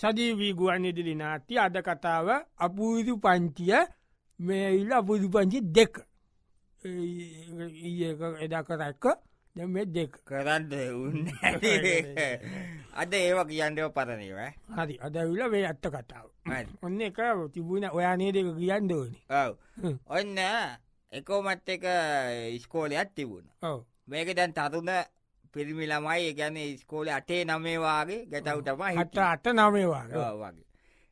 සජීවී ගුවන් ඉදිරි නාට්‍ය අද කතාව අපූරු පංචිය මේල්ල අපුරු පංචි දෙක එදා කරක්ක දැම දෙක කරන්න උන්න අද ඒවා කියන්නව පරණව හරි අද විල වේ ඇත්ත කතාව ඔන්න එක තිබුණ ඔයානේ දෙක කියන්න ඕනි ඔන්න එකෝමත් එක ඉස්කෝලයක් තිබුණ මේක දැන් තරුණ පිරිමි ළමයි ගැන ස්කෝල අටේ නමේවාගේ ගැටවුටම හට අට නමේවා වගේ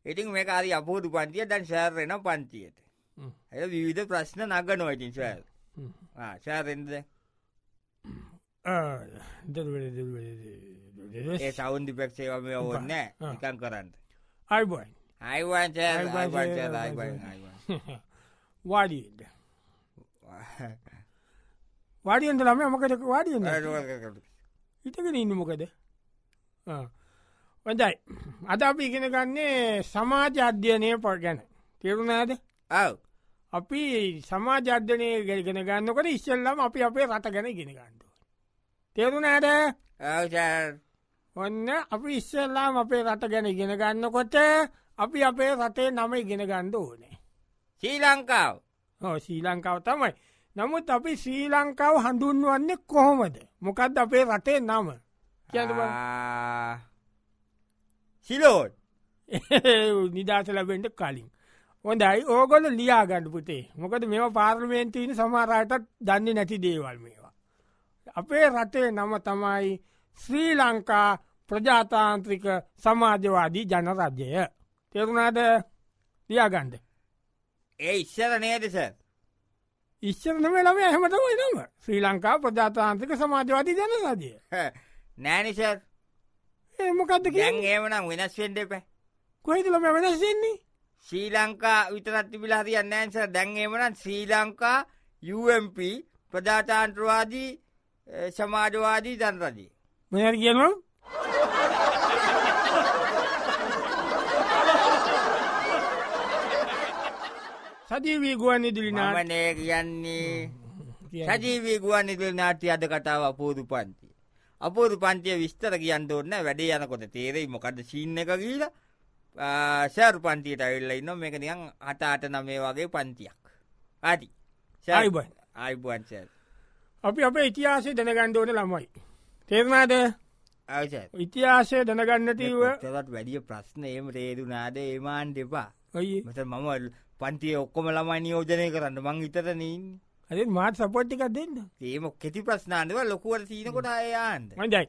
ඉතින් මේ කාරි අපූරු පන්තිය දැන් සෑර්රෙන පන්තියට ඇ විවිධ ප්‍රශ්න නග නොයිතින් සෑල් සෑරෙන්ද ඒ සෞන්දි පෙක්ෂේවම ඔන්න නිකන් කරන්න අයිබයි අයිවන් වාඩීද වාඩියෙන්ට ළම මකට වාඩිය හිතගෙන ඉන්න මොකද වදයි අද අපි ඉගෙන ගන්නේ සමාජ අධ්‍යනය පොල් ගැන තේරුණාද ඇව් අපි සමාජ අධ්‍යනය ගැගෙන ගන්නකොට ඉස්සල්ලම අපි අපේ රට ගැන ගෙන ගන්නඩුව තේරුණාද ඔන්න අපි ඉස්සල්ලාම අපේ රට ගැන ඉගෙන ගන්නකොට අපි අපේ රටේ නම ඉගෙන ගණ්ඩ ඕනේ ශ්‍රී ලංකාව ශ්‍රී ලංකාව තමයි නමුත් අපි ශ්‍රී ලංකාව හඳුන්වන්නේ කොහොමද මොකක්ද අපේ රටේ නම සිලෝට් නිදස ලැබෙන්ට කලින් හොඳයි ඕගොල ලියාගඩ පුතේ මොකද මෙ පාර්මේන්තීන සමහරයටත් දන්නේ නැති දේවල් මේවා. අපේ රටේ නම තමයි ශ්‍රී ලංකා ප්‍රජාතාන්ත්‍රික සමාජවාදී ජනරජ්‍යය තෙරුණාද ලියාගන්ඩ ඒ ඉස්සර නේදසර් ඉස්්චරන වෙලව ඇහමට වෙනම ශ්‍රී ලංකා ප්‍රජාතාන්තික සමාජවාදී ජන සතිය නෑනිසර් ඒමකක්ද කියන් ඒමනම් වෙනස් වෙන්ඩ පැ කොයිතුලම වෙනස්වෙන්නේ ශ්‍රී ලංකා විතරත්තිපිලා තියන්න නෑන්ස දැන්ඒමනන් ශ්‍රී ලංකා UMP ප්‍රජාතාන්ත්‍රවාදී සමාජවාදී ජනරදී මෙ කියනවා සජීවී ගුවන් ඉදිරි නාමනය කියන්නේ සජීවී ගුවන් ඉදිරි නාට්‍ය අද කතාව අපූරු පන්තිය. අපූරු පන්තිය විස්තර කියන්න ඕන්න වැඩේ යනකොට තේරෙයි මොකද සීන්න එක කියලා සෑරු පන්තියට ඇවිල්ල ඉන්න මේක නියන් හතාට නමේ වගේ පන්තියක්. ආති සයිබන් අයිබන් සෑ. අපි අපේ ඉතිහාසය දැනගණ්ඩෝන ළමයි. තේරනාද ඉතිහාසය දැනගන්නටීව තවත් වැඩිය ප්‍රශ්න ඒම රේදුනාද ඒමාන් දෙපා. ඔයි මට මම පන්තිය ඔක්කොම ළමයි නියෝජනය කරන්න මං විතර නීන් අද මාත් සපොට්ටිකක් දෙන්න ඒම කෙති ප්‍රශ්නාන්දව ලොකුවට සීනකොට අයයාන්ද මජයි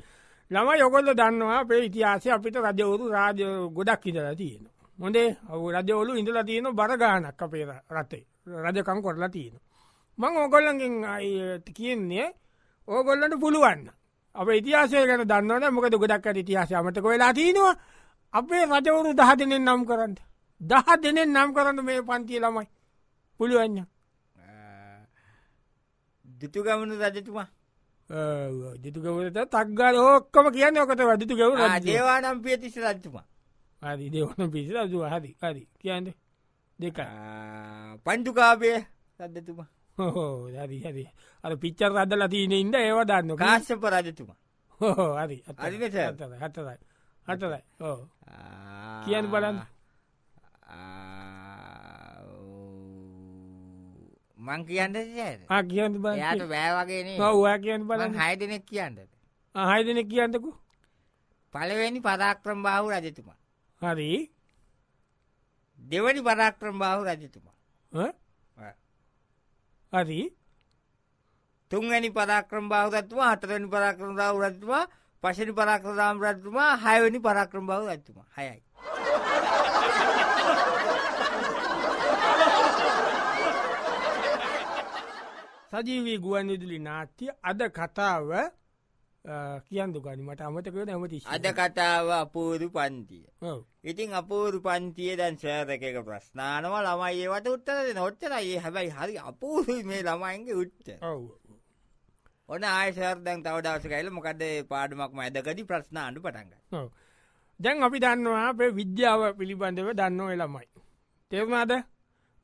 ළම යොකොල්ල දන්නවා අපේ ඉතිහාසය අපිට රජවරු රාජ ගොඩක් ඉදලා තියෙන මොදේ ඔව රජවලු ඉඳලා තියෙන බරගානක් අපේ රටේ රජකම් කොරලා තියෙන මං ඕකොල්ලගෙන් කියන්නේ ඕගොල්ලට පුළුවන්න අප ඉතිහාසය ගැන දන්නවන මොකද ගොඩක් ඉතිහාසය අමතක වෙලා තියෙනවා අපේ රජවරු දහදනෙන් නම් කරන්න දහ දෙනෙන් නම් කරන්න මේ පන්තිය ළමයි පුළුවන්න දිතු ගමනු රජතුමා දිතු ගවරට තක්ගල ඕක්කම කියන්න ඔකට වදිතු ගවර දේවානම් පියතිසි රජතුමා හරි දෙවන පිසි රජු හරි හරි කියන්න දෙක පන්දුකාපය රජතුමා හෝ හරි හරි අර පිච්චර් රදල තියන ඉන්න ඒව දන්න කාශ්‍යප රජතුමා හෝ හරි හතරයි හතරයි හතරයි ඕ කියන්න බලන්න මං කියන්න කියන්න බ යාට බෑවගේන ඔවා කියන්න බල හය දෙනෙක් කියන්නට හය දෙනෙක් කියන්නකු පලවෙනි පරාක්‍රම් බාහු රජතුමා හරි දෙවනි පරාක්‍රම් බාහු රජතුමා හරි තුන්වැනි පරාක්‍රම් බාහුරත්තුමා හතරනි පරාක්‍රම රාව රත්තුමා පශනි පරාක්‍රදාම් රත්තුමා හයවැනි පරාක්‍රම් බාහු ඇත්තුමා හයයි සජීවී ගුවන් විදුලි නාට්‍ය අද කතාව කියන්දු ගනිමට අමතකව නැමති අද කතාව අපූරු පන්තිය ඉතින් අපූරු පන්තිය දැන් සෑරකක ප්‍රශ්නානව ළමයි ඒවට උත්තර නොච්චරයේ හැබැයි හරි අපූරු මේ ළමයින්ගේ උච්ච ඔන ආයසර්දන් තවදවස කයිල මොකද පාඩුමක්ම ඇදකදි ප්‍රශ්නාණ්ඩු පටන්ග දැන් අපි දන්නවා අපේ විද්‍යාව පිළිබඳව දන්නෝ එළමයි තෙවනාද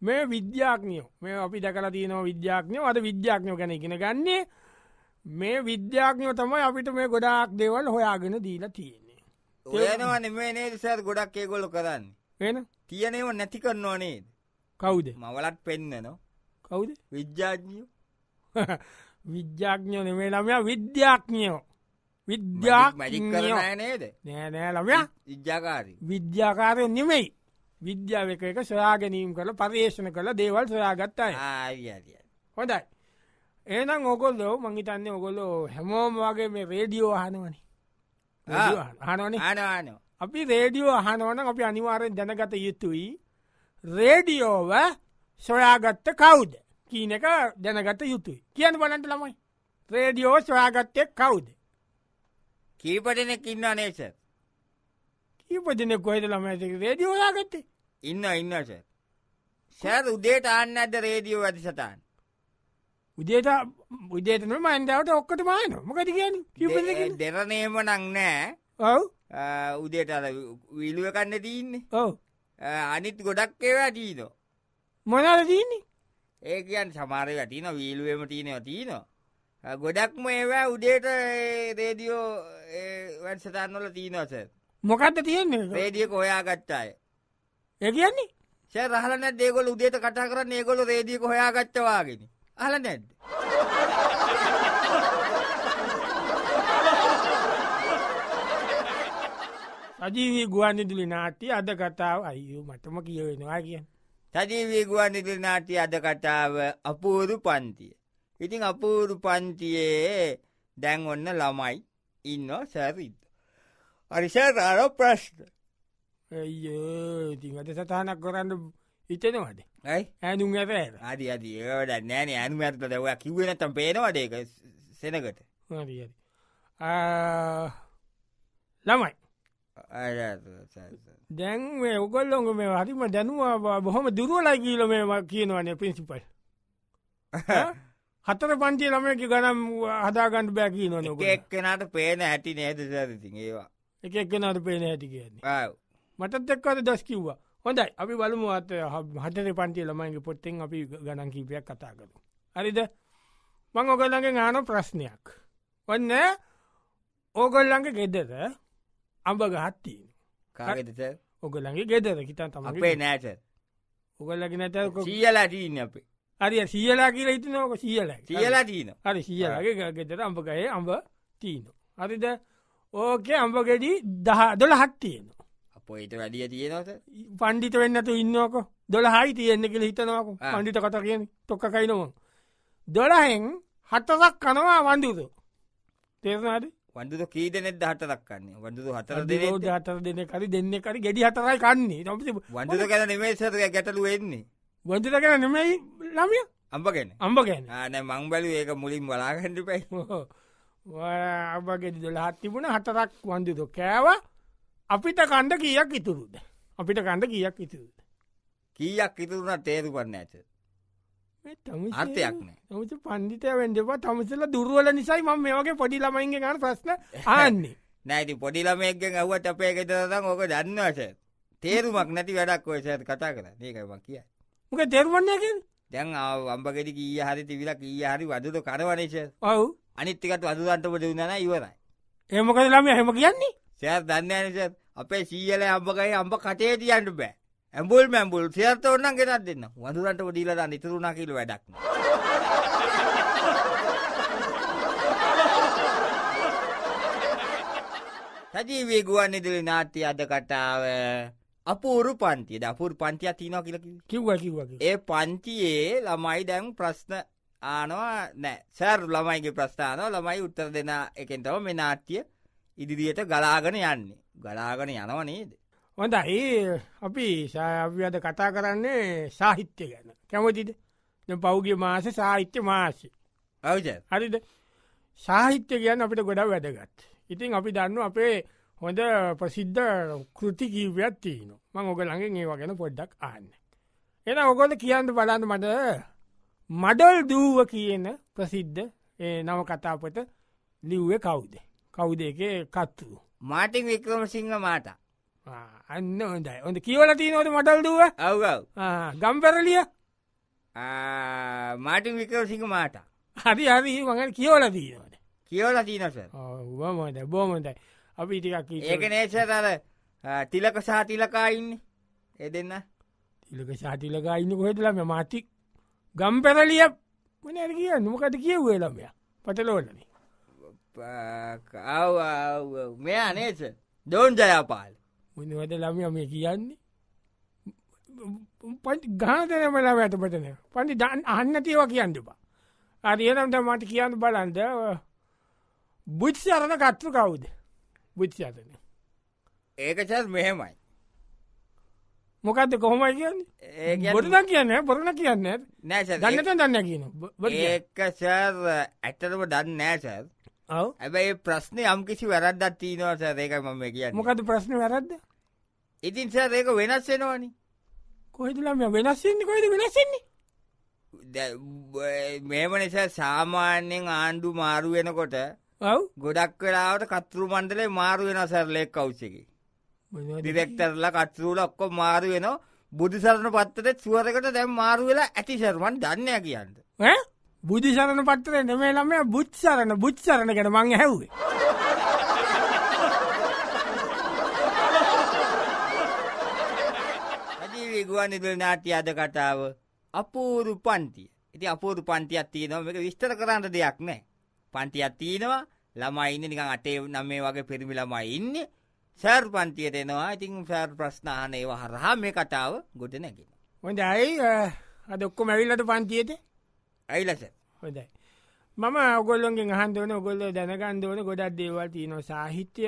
මේ විද්‍යාඥයෝ මේ අපි දැකලා තියනවා විද්‍යාඥයෝ අද විද්‍යාඥයෝ ගැන ඉගෙන ගන්නේ මේ විද්‍යාඥයෝ තමයි අපිට මේ ගොඩාක් දේවල් හොයාගෙන දීලා තියෙන්නේ ඔයනවා නෙමේ නේද සර් ගොඩක් ඒගොල්ලෝ කරන්නේ එන තියනේව නැති කරනවා නේද කවුද මවලත් පෙන්නනවා කවුද විද්‍යාඥයෝ විද්‍යාඥයෝ නෙමේ ළමයා විද්‍යාඥයෝ විද්‍යා නේද නෑ නෑ ළමයා විද්‍යාකාරී විද්‍යාකාරය නෙමෙයි විද්‍යාව එක එක සොයාගැනීම් කරල පර්යේෂණ කළ දේවල් සොයාගත්තයි හොඳයි ඒනම් ඔකොල්ලෝ මංහිතන්න ඔගොලෝ හැමෝම වගේ මේ රේඩියෝ හනුවන හනන හනවාන අපි රේඩියෝ හනුවන අපි අනිවාරෙන් දැනගත යුතුයි රේඩියෝව සොයාගත්ත කවුද කියීන එක දැනගත යුතුයි කියන්න බලන්ට ළමයි රේඩියෝ සොයාගත්තය කවුද කීපටනෙක් ඉන්න නේසර් ඉපදින කොහෙට ළමයික රේඩිය හොයාගත්තේ ඉන්න ඉන්න සර් සෑර උදේට ආන්න ඇද රේඩියෝ ඇති සතාන් උදේට උදේතන මන්දාවට ඔක්කට මාන මොකද කියන දෙරනේම නං නෑ ඔව් උදේට අර විලුව කන්න තියන්නේ ඔව අනිත් ගොඩක් ඒවා ටීන මොනල තියන්නේ ඒ කියන් සමාරය තින වීලුවම තියනව තියනවා ගොඩක්ම ඒවා උදේට රේඩියෝ වැඩසතන්නොල තියනවසත් මොකක්ද තියන්නේ රේඩිය කොයා ගච්චාය ඒ කියන්නේ සෑ රහලන දේගොල උදේට කටා කරන්න ඒගොල රේඩියක හොයා ගච්චවාගෙන අහල නැද්ද සජීවී ගුවන් ඉදිලි නාට්‍ය අද කතාව අයෝ මටම කියවෙනවා කියන්න සජීවී ගුවන් ඉදිලි නාට්‍ය අද කතාව අපූරු පන්තිය ඉතිං අපූරු පන්තියේ දැන් ඔන්න ළමයි ඉන්න සැරිද්ද අරිසාරාර ප්‍රශ්න ඇයි ඉතින් අද සතහනක් කරන්න හිතෙනවාද ඇයි ඇනුම් ඇත අදි අද ඒවට නෑන ඇනු ඇත දව කිවනතම් පේනවාදේක සෙනකට ළමයි දැන් මේ ඔගොල්ලොග මේ හරිම දැනවා බොහොම දුරුවලා කියීල මේම කියනවනේ පින්සිිපල් හතර පංචේ ළමයකි ගනම් හදාගන්නඩ බැකී නොන එක්කෙනට පේන ඇති නේද ඒවා එකක් නට පේන හැටි කියන්නේ මටත් එක්කට දස් කිව්වා හොඳයි අපි බලමු අත හටර පන්ති ළමයිගේ පොත්තෙන් අපි ගණන් කීපයක් කතා කරු හරිද මං ඔගල්ලගේ ආන ප්‍රශ්නයක් ඔන්න ඕගල්ලඟ ගෙදර අඹ ගහත්තිීන කාගෙත ඔගල්ලගේ ගෙදර හිතන් තම නෑට ඔගල්ලග නැත කියලා දීන අපේ හරි සියලා කියලා හිතනෝක සියල කියලා දීන හරි සියලගේ ගෙදර අඹගයේ අඹ තිීනො හරිද ඕකේ අම්ඹගෙඩි දහ දොළහක් තියෙනවා. අප ඒට වැඩිය තියෙනවද පණ්ඩිත වෙන්නතු ඉන්නක දොළහයි තියෙන්න්න කියල හිතනවක පණ්ඩිත කත කියන තොක්ක කයිනවා. දොළහෙන් හත්තසක් කනවා වන්දුද තේරනාද වන්දුද කීද නෙද හටක් කන්නේ වන්දුදු හතර හතර දෙන කරි දෙන්න කරි ගෙඩි හතරයි කන්නේ වන්දුද ගැන නිමේසර ගැටලු වෙන්නේ වන්දුද ගැන නෙමයි ළමිය අම්ඹගෙන අම්ඹගෙන ආන මං බැලු ඒක මුලින් බලාගඩි පැයි අවගේ දොලහත් තිබුණ හතරක් වන්දිදු කෑව අපිට කණ්ඩ කියක් ඉතුරුද අපිට කණ්ඩ කියක් ඉතුරුද කියක් ඉතුරුණට තේරු පන්න ඇත අර්ථයක්න මච පන්දිිතය වෙන්ඩපා තමසල දුරුවල නිසයි ම මේ වගේ පොඩි ළමයින්ගේ ගන ප්‍රශ්න ආන්නේ නැති පොඩි ළමයක්ගෙන් අවට අපේ එකතතම් ඕක දන්නවස තේරුමක් නැති වැඩක් ඔයසඇත කතා කර ඒකම කිය මක තෙරුවන්නයකින් දැන් අම්බගෙට කීය හරි තිවිලක් ඊය හරි වදද කරවනේශ ඔවු අනිත්තිකට වදුරන්ට පොදුනන ඉවරයි. එමකද ළම හෙම කියන්නේ සෑ දන්නස අපේ සීියල අම්බකයි අම්බ කටේ තියන්ට බෑ ඇම්බුල් මැම්බුල් සේත ඔන්න ගෙනත් දෙන්න වඳුරන්ට පොඩීලද නිතරුණා කිල වැඩක්න. සජීවී ගුවන් ඉදිරි නාට්‍ය අද කටාව අපූරු පන්තිය දපුර පන්තියක් තියනවා කියලකි කිව්ව කිව්ව ඒ පන්තියේ ළමයි දැන් ප්‍රශ්න ආනවා නෑ සැර් ළමයිගේ ප්‍රස්ථානෝ ළමයි උත්තර දෙන එකෙන්ටව මේ නාට්‍ය ඉදිරියට ගලාගෙන යන්නේ ගලාගෙන යනව නේද. හොඳ ඒ අපි සාභ්‍යද කතා කරන්නේ සාහිත්‍ය ගැන කැමතිද පෞගගේ මාස සාහිත්‍ය මාසය අවජ හරිද සාහිත්‍ය ගැන අපිට ගොඩක් වැදගත් ඉතින් අපි දන්න අපේ හොඳ ප්‍රසිද්ධ කෘති කීවයක් තියන මං ඔක ළඟින් ඒවා ගැන පොඩ්ඩක් ආන්න එන ඔකොල කියන්න බලන්න මට මඩල් දූව කියන ප්‍රසිද්ධ නව කතාපත ලිව්ව කවුද කවුද එක කත්තුරු. මාටින් වික්‍රම සිංහ මාට අන්න හොඳයි හොඳ කියවල තියනොට මටල් දුව අවගව ගම්පැරලිය මාටින් වික්‍රම සිංහ මාට හරි හරි මඟ කියවල දීනට කියවල තිීනස බොමට බෝමටයි අපි ඉටිකක් ඒක නේෂතර තිලක සාතිලකායින්න එ දෙන්න තිලක සාතිලකායින්න කොහෙතුලම මාටික් ගම්පැරලිය මනර කිය නොකද කියවේ ළමයා පටලෝලන මෙයා නේස දෝන් ජයාපාල මනවද ළමය මේ කියන්නේ පට ගාතනමල ඇතපටන පඩි දන් අන්න තියව කියන්නපා අරියනම්ට මට කියන්න බලන්ද බුච්චරණ කත්තු කවුද බුච්චාතන ඒකචත් මෙහෙමයි මොකක්ද කොහොමයි කියන්නේ බොරුද කියන්න බොරුණ කියන්න නෑ දන්නට දන්න කියන ඒක සර් ඇත්තටම දන්න නෑසර් ඇබැයි ප්‍රශ්නය යම්කිසි වැරද්දත් තිීනවාස ඒක මම කිය මොකද ප්‍රශ්න වැරද්ද ඉතින් සර් ඒක වෙනස් වෙනවානි කොහිතුලම වෙනස්න්නේ කොයිද වෙනස්සන්නේ මේම නිසා සාමාන්‍යයෙන් ආණ්ඩු මාරු වෙනකොට ගොඩක් වෙලාවට කතුරු මන්දලේ මාරු වෙන සර් ලෙක් කවුසකි ඩිරෙක්ටර්ලා කත්සූල ඔක්කො මාරු වෙනවා බුදුසරණ පත්තරෙත් සුවරකට දැම් මාරුවෙලා ඇති සර්වන් දන්නය කියන්න බුදුසරණ පත්තරේ නෙමේ ළමය බුච්සරණ බුච්සරණ කට මං හැවේ ගුවන් ඉදිරි නාට්‍ය අද කතාව අපූරු පන්තිය ඉති අපූරු පන්තියක් තියෙනවා එක විස්තර කරන්න දෙයක් නෑ පන්තියක් තියෙනවා ළමයින්න නිකන් අටේ නම්මේ වගේ පිරිමි ළමයි ඉන්නේ සෑර් පන්තියට එනවා ඉතින් සෑර් ප්‍රශ්නාන ඒවා හරහා මේ කතාව ගොඩ නැගෙන. හොඳ ඇයි අදොක්කො මැවිල්ලට පන්තියට ඇයිලස හොඳයි. මම ඔගොල්ලොන්ගේ හන්දවන ගොල්ල දැනගන්දවන ගොඩක් දේවල් තියන සාහිත්‍ය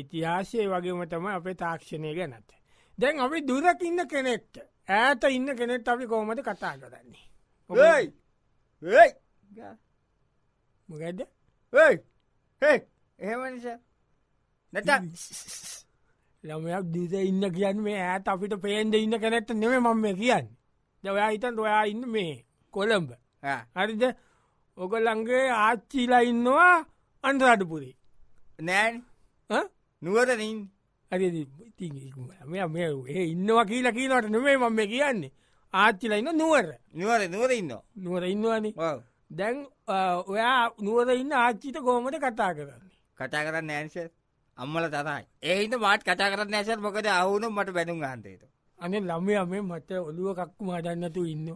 ඉතිහාසය වගේමතම අපේ තාක්ෂණය ගැනත්. දැන් අපි දුරක් ඉන්න කෙනෙක්ට ඇත ඉන්න කෙනෙත් අපි කෝමද කතා කරන්නේ. ඔයි මොකද ඒමනිසා නැත ළමයක් දිස ඉන්න කියන්න මේ ඇත් අපිට පේන්ද ඉන්න කැනැත්ත නෙම මම කියන්න දවයා හිතන් ඔයා ඉන්න මේ කොළඹ හරිද ඔගොල්ලන්ගේ ආච්චීලා ඉන්නවා අන්රාටපුරේ නෑ නුවරනින් ඒ ඉන්නවා කියලා කියීලට නෙමේ මම කියන්නේ ආච්චිලා ඉන්න නුවර නිවර නුවර ඉන්න නුවර ඉන්නවානේ දැන් ඔයා නුවර ඉන්න ආච්චිත කෝමට කතා කරන්නේ කතා කරන්න ඇන්සර් අම්මල තරයි ඒහින්ද මාට් කතා කරන්න ඇසර මොකද අවුනු මට බැනුම් හන්තේට අනේ ළමය මේ මට ඔළුව කක්කු මටන්නතු ඉන්න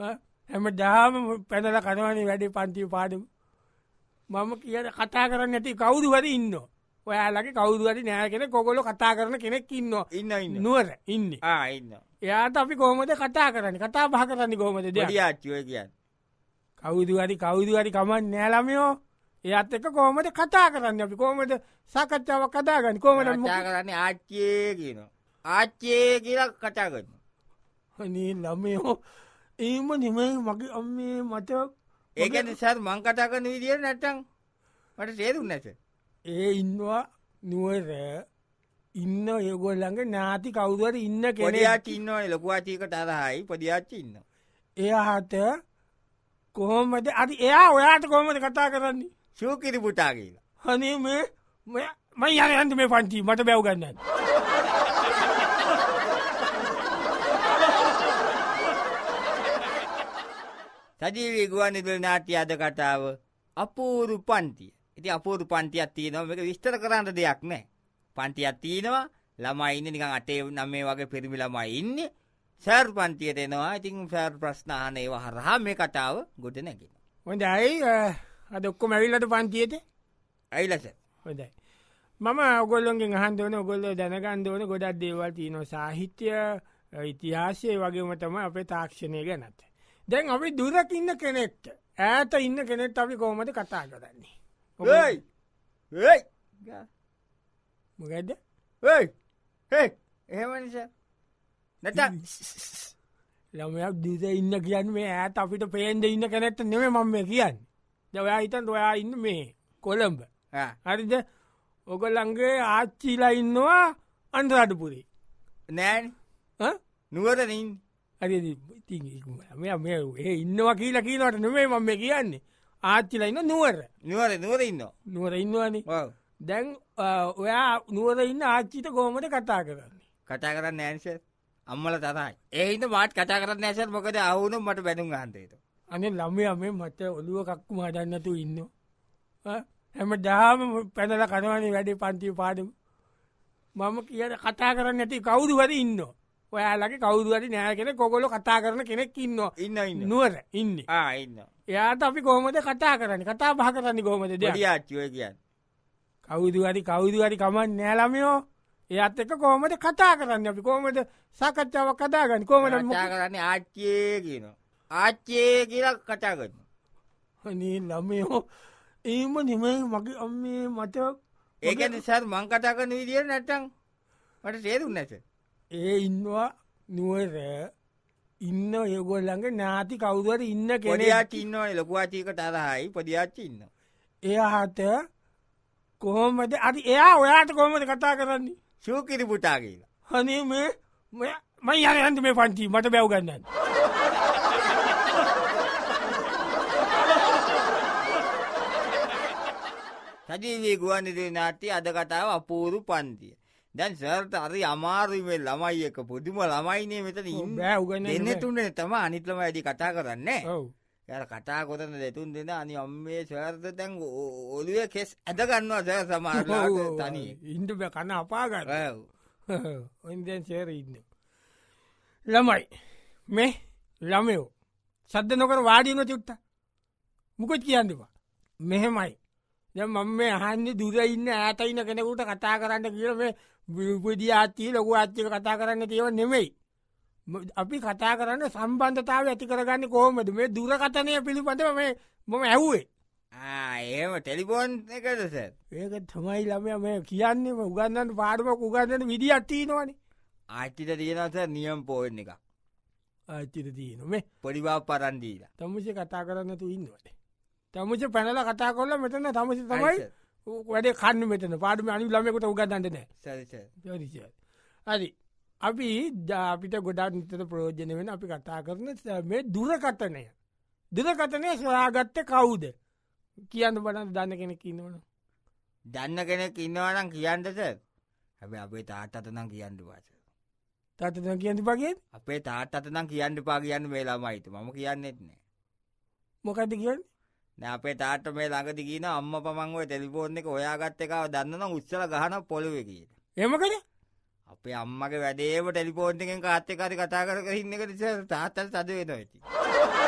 හැම දාම පැනල කනවනේ වැඩේ පන්ති පාඩම් මම කියට කතා කරන්න ඇති කවුරු හරි ඉන්න ඔයාලගේ කවුරුවරි නෑ කෙන කොගොල කතා කරන කෙනෙක් ඉන්න ඉන්න ඉන්න නුවර ඉන්න ඉන්න එයාට අපි කොහොමද කතා කරන්න කතා පහ කරන්න කොහොමද දෙ ආච්චුව කියන්න කවුදුහරි කවුදුහරි කමන් නෑලමයෝ එයත් එක කොහොමද කතා කරන්න අපි කොහොමද සකච්ඡාව කතාගන්න කොමට මචා කරන්න ආච්චේ කියන ආච්චේ කියලා කටාගන්න හනී ළමයෝ ඒම නිමයි මගේ අම්මේ මට ඒක නිසාත් මං කතා කරන විදිිය නැටන් මට සේරු නැස ඒ ඉන්නවා නුවර ඉන්න යගොල්ලඟ නාති කවුදර ඉන්න කෙනයාට ඉන්නවා ලොකවාචීක තරහයි පොදියාච්චි ඉන්න එයාට කොහොමද අරි එයා ඔයාට කොහොමද කතා කරන්නේ සූකිරි පුතා කියලා. හනේ මේ මයි යන යන්ද මේ පන්ති මට බැව් ගන්නන්න. සජීවී ගුවන්විදුලි නාට්‍ය අද කතාව අපූරු පන්තිය. ඉතින් අපූරු පන්තියක් තියෙනවා මේක විස්තර කරන්න දෙයක් නැහැ. පන්තියක් තියෙනවා ළමයි ඉන්නේ නිකන් 8 9 වගේ පිරිමි ළමයි ඉන්නේ. සර් පන්තියට එනවා. ඉතින් සර් ප්‍රශ්න අහන ඒවා හරහා මේ කතාව ගොඩ නැගෙනවා. හොඳයි අදක්කො මැවිල්ලට පන්තියට ඇයිලස හොදයි මම ඔගොල්ලොන්ගේ අහන්දවන ඔගොල්ලො දැනගන්දවන ගොඩක් දේවල් තියනො සාහිත්‍ය ඉතිහාසය වගේම තම අපේ තාක්ෂණය ගැනත්. දැන් අපි දුරක් ඉන්න කෙනෙක්ට ඇත ඉන්න කෙනෙත් අපි කෝමද කතා කරන්නේ. ඔයි මොකද එහෙමනිස නැත ළමයක් දිස ඉන්න කියන්න මේ ඇත් අපිට පේන්ද ඉන්න කෙනෙක්ට නෙවේ මම කියන්න දවයා හිතන් ඔයා ඉන්න මේ කොළඹ හරිද ඔගොල්ලන්ගේ ආච්චිලා ඉන්නවා අන්රාටපුරේ නෑන් නුවරනින් හරි ඒ ඉන්නවා කියලා කියීනට නොමේ මම කියන්නේ ආච්චිලා ඉන්න නුවර නුවර නුවර ඉන්න නුවර ඉන්නවානේ දැන් ඔයා නුවර ඉන්න ආච්චිත කොහොමට කතා කරන්නේ කතා කරන්න ඇන්සර් අම්මල තරයි ඒහින්ද මාට් කතා කරන්න ඇසර් මොකද අවුනු මට බැනුම් ගන්තේතු අනේ ළමයා මේ මට ඔළුව කක්කුම හදන්නතු ඉන්න. හැම දාම පැනල කනවනේ වැඩේ පන්ති පාඩම. මම කියන කතා කරන්න ඇති කවුරු හරි ඉන්න. ඔයාලගේ කවුරු හරි නෑ කෙනෙක් කොගොල්ලෝ කතා කරන කෙනෙක් ඉන්නවා. ඉන්න ඉන්න. නුවර ඉන්නේ. ආ ඉන්න. එයාට අපි කොහොමද කතා කරන්නේ? කතා බහ කරන්නේ කොහොමද? දෙවියන්චි ඔය කියන්නේ. කවුරු හරි කවුරු හරි කමන්නේ නෑ ළමයෝ. එයත් එක කොහොමද කතා කරන්න අපි කොහොමද සාකච්ඡාවක් කදාගන්න කොහොමද කතා කරන්නේ ආච්චියේ කියනවා. ආච්චේ කියලා කතා කරන. අනේ ළමයෝ එහෙම නෙමෙයි මගේ අම්මේ මට ඒක නිසා මං කතා කරන විදියට නැත්තම් මට තේරුන්නේ නැත. ඒ ඉන්නවා නුවර ඉන්න ඒගොල්ලන්ග ඥාති කවුරුවට ඉන්න කෙනෙක් ඉන්නවා ලොකුවාචීක තරහයි පොඩිආච්චි ඉන්න. එයාට කොහොමද අරි එයා ඔයාට කොහොමද කතා කරන්නේ ශූකිරි පුටා කියලා. හනේ මේ මම යන්න මේ පන්ති මට බැව් ගන්නන්න. සජීවී ගුවන්විදුලි නාට්‍ය අද කතාව අපූරු පන්තිය. දැන් සර්ට හරි අමාරුවේ ළමයි එක පුදුම ළමයිනේ මෙතන ඉන්න එන්න තුනේ තම අනිත් ළමයි ඇදී කතා කරන්නේ. ඔව්. යාර කතා කොතන දෙතුන් දෙන අනි අම්මේ සර්ට දැන් ඔළුවේ කෙස් ඇද ගන්නවා සර් සමහරවල් තනියෙන්. ඉන්න බෑ කන අපා ගන්න. ඔව්. ඔන් දැන් සර් ඉන්නේ. ළමයි මේ ළමයෝ සද්ද නොකර වාඩි වුණ චුට්ට. මොකද කියන්නේපා. මෙහෙමයි. මම මේ අහන්‍ය දුර ඉන්න ඇතයින කෙනෙකුට කතා කරන්න කියල මේ විපදිය ආත්තිී ලොකු අච්චික කතා කරන්න තියව නෙමෙයි. අපි කතා කරන්න සම්බන්ධතාව ඇති කරගන්න කොහොමද මේ දුරකතනය පිළිබඳව මේ මොම ඇව්වේ. ඒම ටෙලිබෝන් එකදස ඒක තමයි ළමය මේ කියන්නේ උගන්නන්න පාඩමක් උගන්නන විදි අට්ටීනවාන ආච්චිට තියෙනස නියම් පෝයෙන් එක ආච්චිට තියනම පොඩිවා පරන්දීලා තමුසේ කතා කරන්න තු ඉන්නවට තමුච පැනල කතා කොල්ල මෙතන තමස තමයි වැඩ කන්න මෙතන පාඩම අනි ලමෙකුට උගන්නට නෑ හරි අපි ජාපිට ගොඩා නිතර ප්‍රෝජන වෙන අපි කතා කරන මේ දුරකතනය දුරකතනය සොයාගත්ත කවුද කියන්න බට දන්න කෙනෙක් ඉන්නවන දන්න කෙනෙක් ඉන්නවනම් කියන්නද හැබ අපේ තාත්තතනම් කියන්න වාස තාතන කියන්න පගේ අපේ තාත්තනම් කියන්න පා කියන්න වෙලාමයිතු මම කියන්නෙත් නෑ මොකද කියන්න දැන් අපේ තාත්තා මේ ළඟදි කියනවා අම්මා පමන් ওই ටෙලිෆෝන් එක හොයාගත්ත එකව දන්නනම් උස්සලා ගහනවා පොළවේ කියලා. එහෙම කළේ? අපේ අම්මගේ වැඩේම ටෙලිෆෝන් එකෙන් කාත් එක්ක හරි කතා කර කර ඉන්න එක නිසා තාත්තට තද වෙනවා ඉතින්.